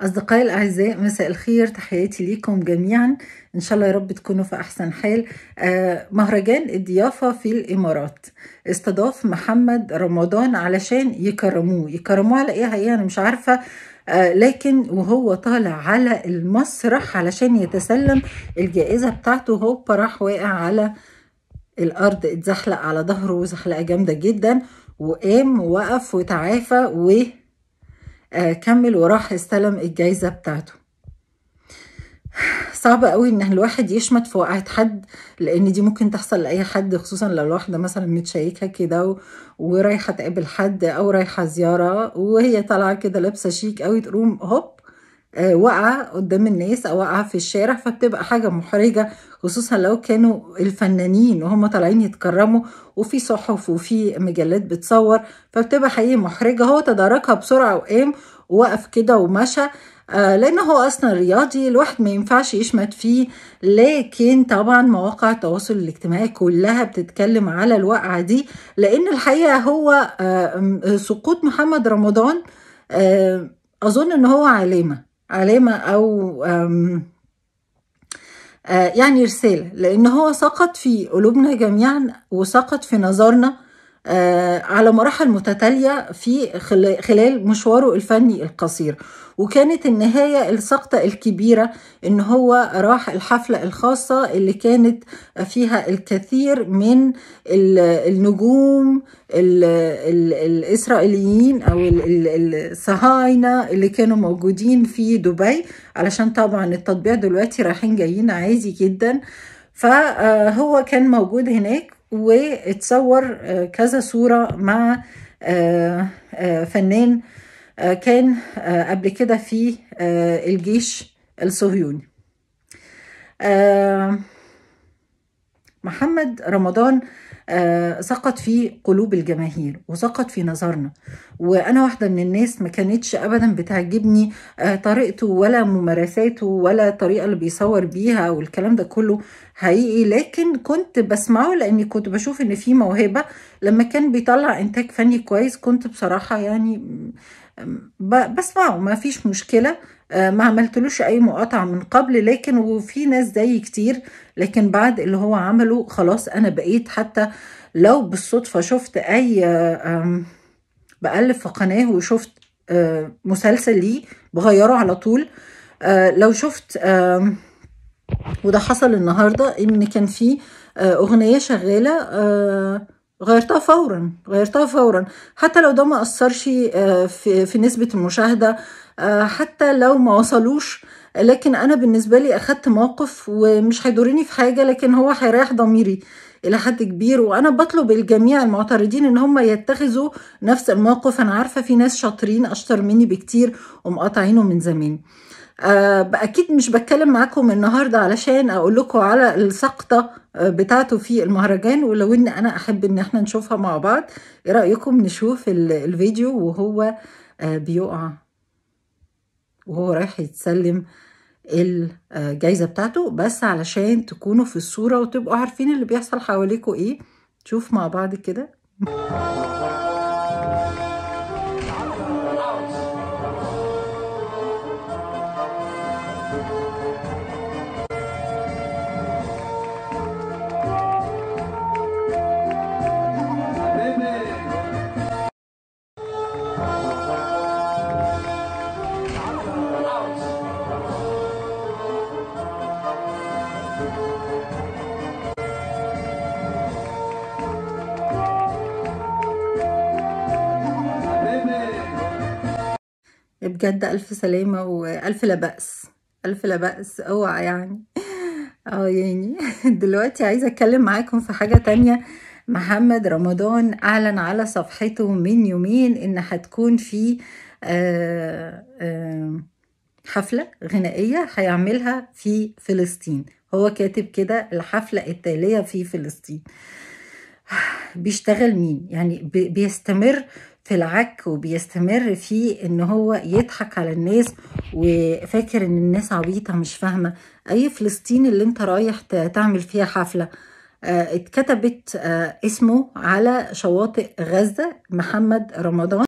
أصدقائي الأعزاء مساء الخير تحياتي ليكم جميعا إن شاء الله يا رب تكونوا في أحسن حال آه، مهرجان الضيافة في الإمارات استضاف محمد رمضان علشان يكرموه يكرموه على إيه حقيقة أنا مش عارفة آه، لكن وهو طالع على المسرح علشان يتسلم الجائزة بتاعته هو راح واقع على الأرض اتزحلق على ظهره زحلقة جامدة جدا وقام ووقف وتعافى و آه، كمل وراح استلم الجايزة بتاعته صعب قوي ان الواحد يشمت في وقعة حد لان دي ممكن تحصل لاي حد خصوصا لو الواحدة مثلا متشيكه كده ورايحه تقابل حد او رايحه زياره وهي طالعه كده لابسه شيك قوي تقوم هوب آه، واقعة قدام الناس أو واقعة في الشارع فبتبقى حاجة محرجة خصوصا لو كانوا الفنانين وهم طالعين يتكرموا وفي صحف وفي مجلات بتصور فبتبقى حقيقي محرجة هو تداركها بسرعة وقام ووقف كده ومشى آه، لأنه هو أصلا رياضي الواحد ما ينفعش يشمت فيه لكن طبعا مواقع التواصل الاجتماعي كلها بتتكلم على الوقعة دي لأن الحقيقة هو آه، سقوط محمد رمضان أظن إن هو علامة علامة أو آه، يعني رسالة لأن هو سقط في قلوبنا جميعا وسقط في نظرنا آه، على مراحل متتالية في خلال مشواره الفني القصير وكانت النهاية السقطة الكبيرة إن هو راح الحفلة الخاصة اللي كانت فيها الكثير من النجوم الإسرائيليين أو الصهاينة اللي كانوا موجودين في دبي علشان طبعا التطبيع دلوقتي رايحين جايين عادي جدا فهو كان موجود هناك واتصور آه، كذا صورة مع آه، آه، فنان كان قبل كده في الجيش الصهيوني محمد رمضان آه، سقط في قلوب الجماهير وسقط في نظرنا وانا واحده من الناس ما كانتش ابدا بتعجبني آه، طريقته ولا ممارساته ولا الطريقه اللي بيصور بيها والكلام ده كله حقيقي لكن كنت بسمعه لاني كنت بشوف ان في موهبه لما كان بيطلع انتاج فني كويس كنت بصراحه يعني بسمعه ما فيش مشكله آه، ما عملتلوش اي مقاطعه من قبل لكن وفي ناس زي كتير لكن بعد اللي هو عمله خلاص انا بقيت حتى لو بالصدفه شفت اي بقلب في قناه وشفت آه، مسلسل ليه بغيره على طول آه، لو شفت وده حصل النهارده ان كان في اغنيه شغاله غيرتها فورا غيرتها فورا حتى لو ده ما اثرش آه، في, في نسبه المشاهده آه، حتى لو ما وصلوش لكن انا بالنسبه لي اخدت موقف ومش هيضرني في حاجه لكن هو هيريح ضميري الى حد كبير وانا بطلب الجميع المعترضين ان هم يتخذوا نفس الموقف انا عارفه في ناس شاطرين اشطر مني بكتير ومقاطعينه من زمان أه اكيد مش بتكلم معاكم النهارده علشان اقول لكم على السقطه آه، بتاعته في المهرجان ولو ان انا احب ان احنا نشوفها مع بعض ايه رايكم نشوف الفيديو وهو آه، بيقع وهو رايح يتسلم الجايزه آه، بتاعته بس علشان تكونوا في الصوره وتبقوا عارفين اللي بيحصل حواليكوا ايه نشوف مع بعض كده بجد ألف سلامة وألف لا بأس ألف لا بأس أوعى يعني اه يعني دلوقتي عايزة أتكلم معاكم في حاجة تانية محمد رمضان أعلن على صفحته من يومين إن هتكون في آه، حفلة غنائية هيعملها في فلسطين هو كاتب كده الحفلة التالية في فلسطين بيشتغل مين يعني بيستمر في العك وبيستمر في ان هو يضحك على الناس وفاكر ان الناس عبيطه مش فاهمه اي فلسطين اللي انت رايح تعمل فيها حفله آه، اتكتبت آه، اسمه على شواطئ غزه محمد رمضان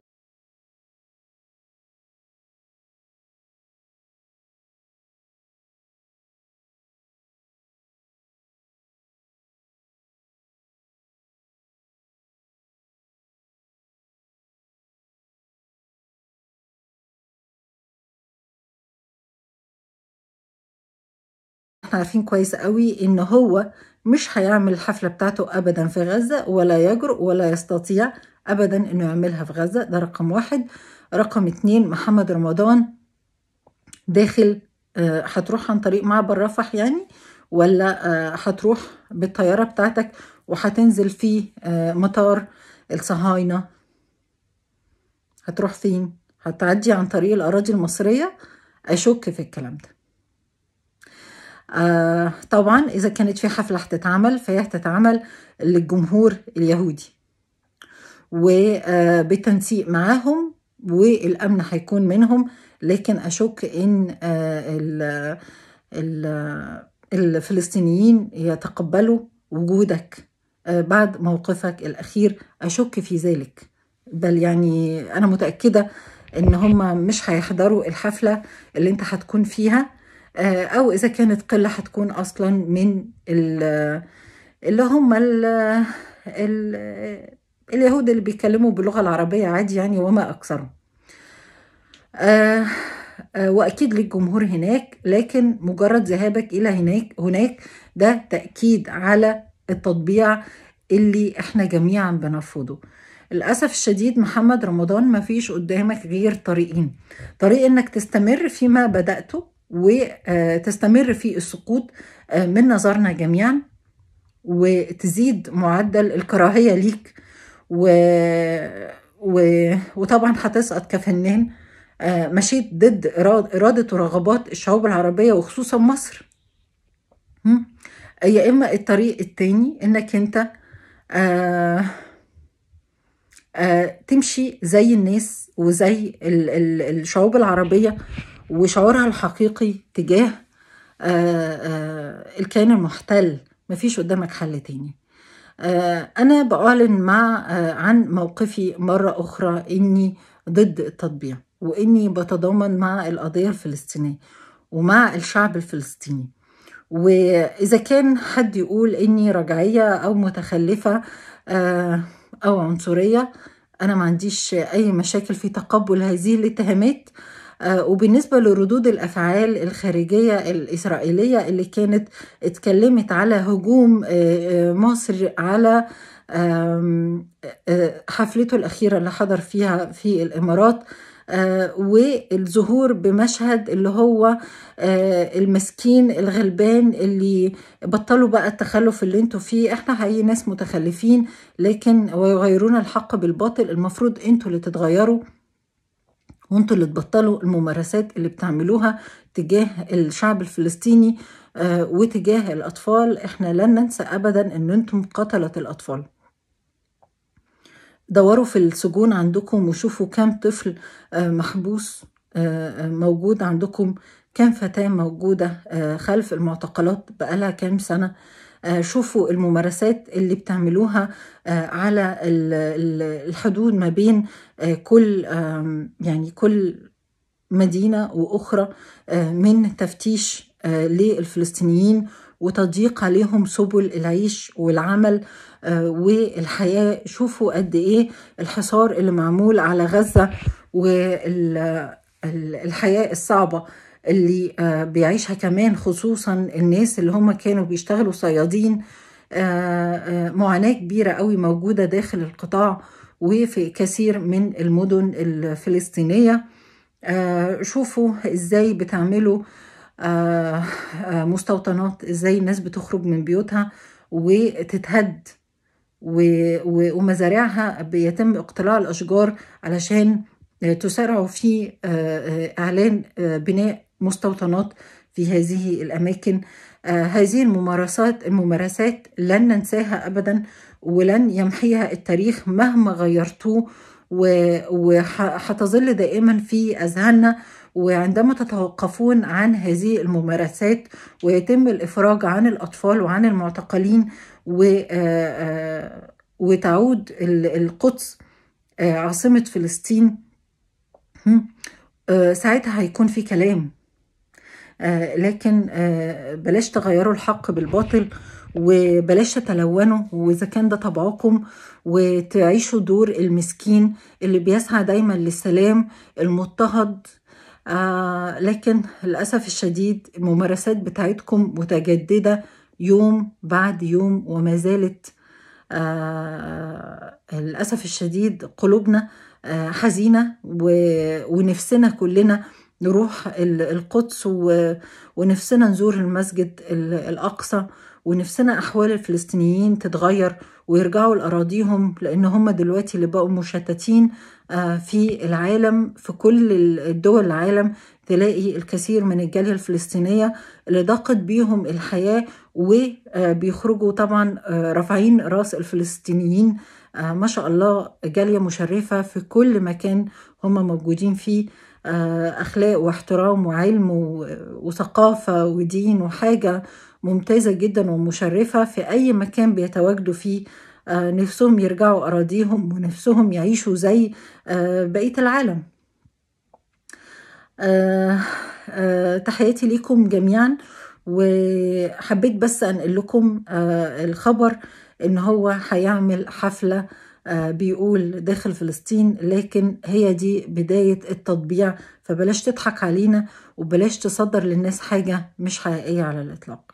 احنا عارفين كويس قوي ان هو مش هيعمل الحفلة بتاعته أبدا في غزة ولا يجرؤ ولا يستطيع أبدا إنه يعملها في غزة ده رقم واحد رقم اتنين محمد رمضان داخل آه، هتروح عن طريق معبر رفح يعني ولا آه، هتروح بالطيارة بتاعتك وهتنزل في آه، مطار الصهاينة هتروح فين؟ هتعدي عن طريق الأراضي المصرية أشك في الكلام ده آه طبعا إذا كانت في حفلة هتتعمل فهي هتتعمل للجمهور اليهودي وبتنسيق آه، معاهم والأمن هيكون منهم لكن أشك إن آه، الفلسطينيين يتقبلوا وجودك آه، بعد موقفك الأخير أشك في ذلك بل يعني أنا متأكدة إن هم مش هيحضروا الحفلة اللي أنت هتكون فيها آه، او اذا كانت قله هتكون اصلا من اللي هم ال اليهود اللي بيتكلموا باللغه العربيه عادي يعني وما اكثرهم آه، آه، واكيد للجمهور هناك لكن مجرد ذهابك الى هناك هناك ده تاكيد على التطبيع اللي احنا جميعا بنرفضه للاسف الشديد محمد رمضان ما فيش قدامك غير طريقين طريق انك تستمر فيما بداته وتستمر في السقوط آه، من نظرنا جميعا وتزيد معدل الكراهية ليك و... و... وطبعا هتسقط كفنان آه، مشيت ضد إرادة ورغبات الشعوب العربية وخصوصا مصر يا إما الطريق التاني إنك أنت آه، تمشي زي الناس وزي الشعوب العربية وشعورها الحقيقي تجاه آه، آه، الكيان المحتل مفيش قدامك حل تاني آه، أنا بأعلن مع عن موقفي مرة أخرى إني ضد التطبيع وإني بتضامن مع القضية الفلسطينية ومع الشعب الفلسطيني وإذا كان حد يقول إني رجعية أو متخلفة أو عنصرية أنا ما عنديش أي مشاكل في تقبل هذه الاتهامات آه، وبالنسبة لردود الأفعال الخارجية الإسرائيلية اللي كانت اتكلمت على هجوم آه، آه، مصر على حفلته الأخيرة اللي حضر فيها في الإمارات والظهور بمشهد اللي هو المسكين الغلبان اللي بطلوا بقى التخلف اللي انتوا فيه احنا هاي ناس متخلفين لكن ويغيرون الحق بالباطل المفروض انتوا اللي تتغيروا وانتوا اللي تبطلوا الممارسات اللي بتعملوها تجاه الشعب الفلسطيني آه، وتجاه الأطفال احنا لن ننسى أبدا ان انتم قتلة الأطفال دوروا في السجون عندكم وشوفوا كم طفل آه، محبوس آه، موجود عندكم كم فتاة موجودة خلف المعتقلات بقالها كام سنة آه، شوفوا الممارسات اللي بتعملوها آه، على الحدود ما بين آه، كل يعني كل مدينة وأخرى من تفتيش للفلسطينيين وتضييق عليهم سبل العيش والعمل والحياة شوفوا قد إيه الحصار اللي معمول على غزة والحياة الصعبة اللي آه، بيعيشها كمان خصوصا الناس اللي هم كانوا بيشتغلوا صيادين آه، آه، معاناة كبيرة قوي موجودة داخل القطاع وفي كثير من المدن الفلسطينية شوفوا ازاي بتعملوا مستوطنات ازاي الناس بتخرج من بيوتها وتتهد ومزارعها بيتم اقتلاع الاشجار علشان تسارعوا في اعلان بناء مستوطنات في هذه الأماكن آه هذه الممارسات الممارسات لن ننساها أبدا ولن يمحيها التاريخ مهما غيرتوه وهتظل دائما في أذهاننا وعندما تتوقفون عن هذه الممارسات ويتم الإفراج عن الأطفال وعن المعتقلين آه، آه، وتعود القدس آه، عاصمة فلسطين ساعتها هيكون في كلام آه، لكن آه، بلاش تغيروا الحق بالباطل وبلاش تتلونوا واذا كان ده طبعكم وتعيشوا دور المسكين اللي بيسعى دايما للسلام المضطهد آه، لكن للاسف الشديد الممارسات بتاعتكم متجدده يوم بعد يوم وما زالت للاسف الشديد قلوبنا حزينه ونفسنا كلنا نروح القدس ونفسنا نزور المسجد الأقصى ونفسنا أحوال الفلسطينيين تتغير ويرجعوا لأراضيهم لأن هم دلوقتي اللي بقوا مشتتين آه، في العالم في كل الدول العالم تلاقي الكثير من الجالية الفلسطينية اللي ضاقت بيهم الحياة وبيخرجوا آه، طبعا آه، رافعين راس الفلسطينيين ما شاء الله جالية مشرفة في كل مكان هم موجودين فيه آه، اخلاق واحترام وعلم وثقافه ودين وحاجه ممتازه جدا ومشرفه في اي مكان بيتواجدوا فيه آه، نفسهم يرجعوا اراضيهم ونفسهم يعيشوا زي آه، بقيه العالم تحياتي ليكم جميعا وحبيت بس انقل لكم الخبر ان هو هيعمل حفله آه، بيقول داخل فلسطين لكن هي دي بداية التطبيع فبلاش تضحك علينا وبلاش تصدر للناس حاجة مش حقيقية على الإطلاق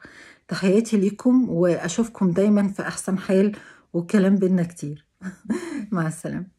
تحياتي ليكم وأشوفكم دايما في أحسن حال والكلام بينا كتير مع السلامة